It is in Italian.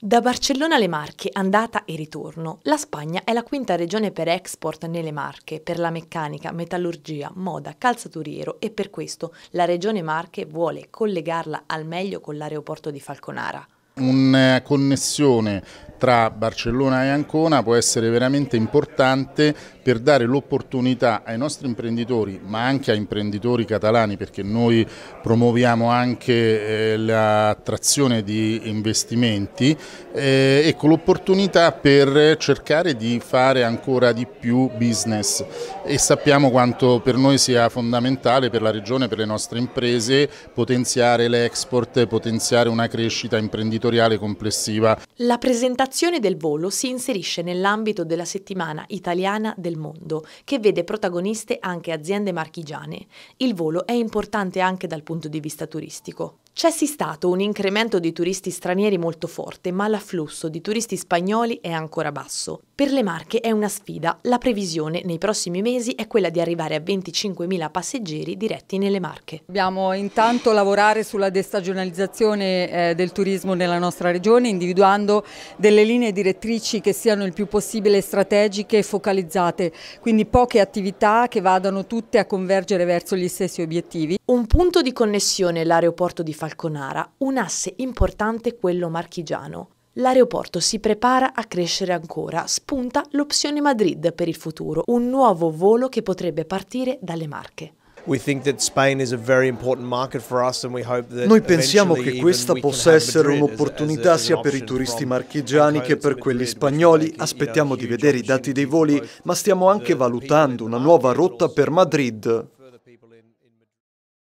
Da Barcellona alle Marche, andata e ritorno, la Spagna è la quinta regione per export nelle Marche, per la meccanica, metallurgia, moda, calzaturiero e per questo la regione Marche vuole collegarla al meglio con l'aeroporto di Falconara. Una connessione tra Barcellona e Ancona può essere veramente importante per dare l'opportunità ai nostri imprenditori, ma anche a imprenditori catalani, perché noi promuoviamo anche eh, l'attrazione di investimenti, eh, ecco l'opportunità per cercare di fare ancora di più business e sappiamo quanto per noi sia fondamentale per la regione, per le nostre imprese, potenziare l'export, potenziare una crescita imprenditoriale complessiva. La presentazione L'azione del volo si inserisce nell'ambito della settimana italiana del mondo, che vede protagoniste anche aziende marchigiane. Il volo è importante anche dal punto di vista turistico. C'è sì stato un incremento di turisti stranieri molto forte, ma l'afflusso di turisti spagnoli è ancora basso. Per le Marche è una sfida. La previsione nei prossimi mesi è quella di arrivare a 25.000 passeggeri diretti nelle Marche. Dobbiamo intanto lavorare sulla destagionalizzazione eh, del turismo nella nostra regione, individuando delle linee direttrici che siano il più possibile strategiche e focalizzate, quindi poche attività che vadano tutte a convergere verso gli stessi obiettivi. Un punto di connessione è l'aeroporto di Facciano Falconara, un asse importante quello marchigiano. L'aeroporto si prepara a crescere ancora, spunta l'opzione Madrid per il futuro, un nuovo volo che potrebbe partire dalle Marche. Noi pensiamo che questa possa essere un'opportunità sia per i turisti marchigiani che per quelli spagnoli. Aspettiamo di vedere i dati dei voli, ma stiamo anche valutando una nuova rotta per Madrid.